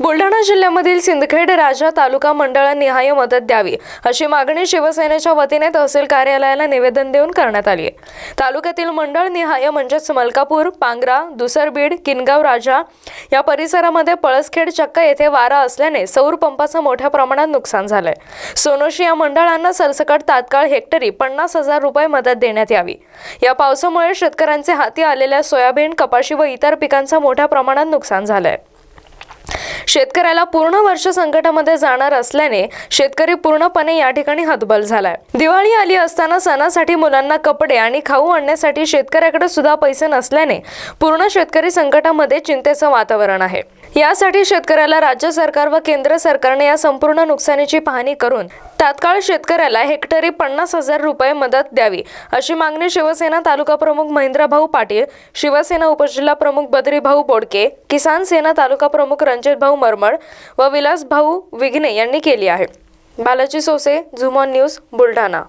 बुलढाणा जिल्ह्यामधील सिंदखेड राजा तालुका निहाय मदत द्यावी अशी मागणी शिवसेनेच्या वतीने तहसील कार्यालयाला निवेदन देऊन करण्यात आली आहे तालुक्यातील मंडळ निहाय म्हणजेच मलकापूर पांगरा दुसरबीड किनगाव राजा या परिसरामध्ये पळसखेड चक्का येथे वारा असल्याने सौर पंपाचं मोठ्या प्रमाणात नुकसान झालंय सोनोशी या मंडळांना सरसकट तात्काळ हेक्टरी पन्नास हजार रुपये मदत देण्यात यावी या पावसामुळे शेतकऱ्यांचे हाती आलेल्या सोयाबीन कपाशी व इतर पिकांचं मोठ्या प्रमाणात नुकसान झालंय शेतकऱ्याला पूर्ण वर्ष संकटामध्ये जाणार असल्याने शेतकरी पूर्णपणे या ठिकाणी हतबल झालाय दिवाळी आली असताना सणासाठी मुलांना कपडे आणि खाऊ आणण्यासाठी शेतकऱ्याकडे सुद्धा पैसे नसल्याने पूर्ण शेतकरी संकटामध्ये चिंतेचं वातावरण आहे यासाठी शेतकऱ्याला राज्य सरकार व केंद्र सरकारने या संपूर्ण नुकसानीची पाहणी करून तात्काळ शेतकऱ्याला हेक्टरी पन्नास हजार रुपये मदत द्यावी अशी मागणी शिवसेना तालुका प्रमुख महेंद्रभाऊ पाटील शिवसेना उपजिल्हा प्रमुख बद्रीभाऊ बोडके किसान सेना तालुका प्रमुख रणजितभाऊ मरमळ व विलासभाऊ विघ्ने यांनी केली आहे बालाजी सोसे झुमॉन न्यूज बुलढाणा